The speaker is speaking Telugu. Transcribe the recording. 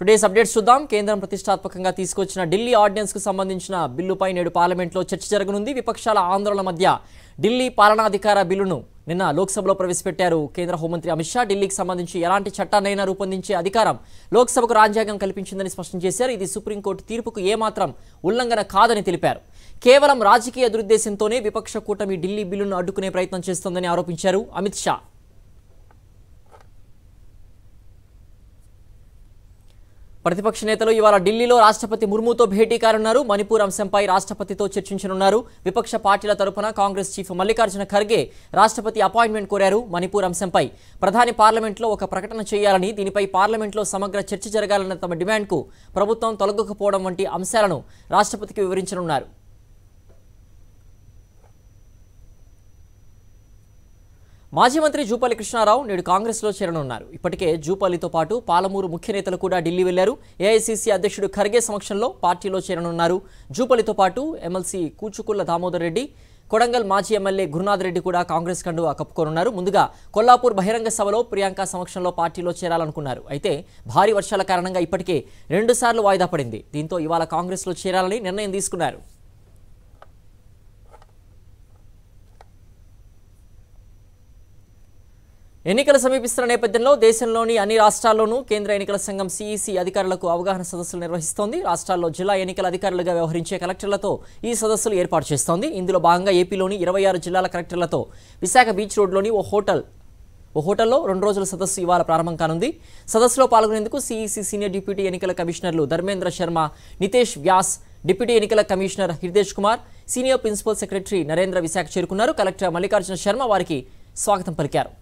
టుడేస్ అప్డేట్స్ చూద్దాం కేంద్రం ప్రతిష్టాత్మకంగా తీసుకొచ్చిన ఢిల్లీ ఆర్డినెన్స్కు సంబంధించిన బిల్లుపై నేడు పార్లమెంట్లో చర్చ జరగనుంది విపక్షాల ఆందోళన మధ్య ఢిల్లీ పాలనాధికార బిల్లును నిన్న లోక్సభలో ప్రవేశపెట్టారు కేంద్ర హోంమంత్రి అమిత్ షా ఢిల్లీకి సంబంధించి ఎలాంటి చట్టాన్నైనా రూపొందించే అధికారం లోక్సభకు రాజ్యాంగం కల్పించిందని స్పష్టం చేశారు ఇది సుప్రీంకోర్టు తీర్పుకు ఏమాత్రం ఉల్లంఘన కాదని తెలిపారు కేవలం రాజకీయ దురుద్దేశంతోనే విపక్ష కూటమి ఢిల్లీ బిల్లును అడ్డుకునే ప్రయత్నం చేస్తోందని ఆరోపించారు అమిత్ షా ప్రతిపక్ష నేతలు ఇవాళ ఢిల్లీలో రాష్ట్రపతి ముర్ముతో భేటీ కానున్నారు మణిపూర్ అంశంపై రాష్ట్రపతితో చర్చించనున్నారు విపక్ష పార్టీల తరఫున కాంగ్రెస్ చీఫ్ మల్లికార్జున ఖర్గే రాష్ట్రపతి అపాయింట్మెంట్ కోరారు మణిపూర్ అంశంపై ప్రధాని పార్లమెంట్లో ఒక ప్రకటన చేయాలని దీనిపై పార్లమెంట్లో సమగ్ర చర్చ జరగాలన్న తమ డిమాండ్కు ప్రభుత్వం తొలగకపోవడం వంటి అంశాలను రాష్ట్రపతికి వివరించనున్నారు మాజీ మంత్రి జూపల్లి కృష్ణారావు నేడు కాంగ్రెస్లో చేరనున్నారు ఇప్పటికే జూపల్లితో పాటు పాలమూరు ముఖ్య నేతలు కూడా ఢిల్లీ వెళ్లారు ఏఐసీసీ అధ్యక్షుడు ఖర్గే సమక్షంలో పార్టీలో చేరనున్నారు జూపల్లితో పాటు ఎమ్మెల్సీ కూచుకుల్ల దామోదర్ రెడ్డి కొడంగల్ మాజీ ఎమ్మెల్యే గురునాథ్ రెడ్డి కూడా కాంగ్రెస్ కండువా కప్పుకోనున్నారు ముందుగా కొల్లాపూర్ బహిరంగ సభలో ప్రియాంక సమక్షంలో పార్టీలో చేరాలనుకున్నారు అయితే భారీ వర్షాల కారణంగా ఇప్పటికే రెండుసార్లు వాయిదా పడింది దీంతో ఇవాళ కాంగ్రెస్లో చేరాలని నిర్ణయం తీసుకున్నారు ఎన్నికలు సమీపిస్తున్న నేపథ్యంలో దేశంలోని అన్ని రాష్ట్రాల్లోనూ కేంద్ర ఎన్నికల సంఘం సీఈసీ e అధికారులకు అవగాహన సదస్సులు నిర్వహిస్తోంది రాష్ట్రాల్లో జిల్లా ఎన్నికల అధికారులుగా వ్యవహరించే కలెక్టర్లతో ఈ సదస్సులు ఏర్పాటు చేస్తోంది ఇందులో భాగంగా ఏపీలోని ఇరవై ఆరు జిల్లాల కలెక్టర్లతో విశాఖ బీచ్ రోడ్లోని ఓ హోటల్ ఓ హోటల్లో రెండు రోజుల సదస్సు ఇవాళ ప్రారంభం కానుంది సదస్సులో పాల్గొనేందుకు సీఈసీ e సీనియర్ డిప్యూటీ ఎన్నికల కమిషనర్లు ధర్మేంద్ర శర్మ నితేష్ వ్యాస్ డిప్యూటీ ఎన్నికల commissioner Hirdesh Kumar senior principal secretary Narendra Visakha చేరుకున్నారు కలెక్టర్ మల్లికార్జున శర్మ వారికి స్వాగతం పలికారు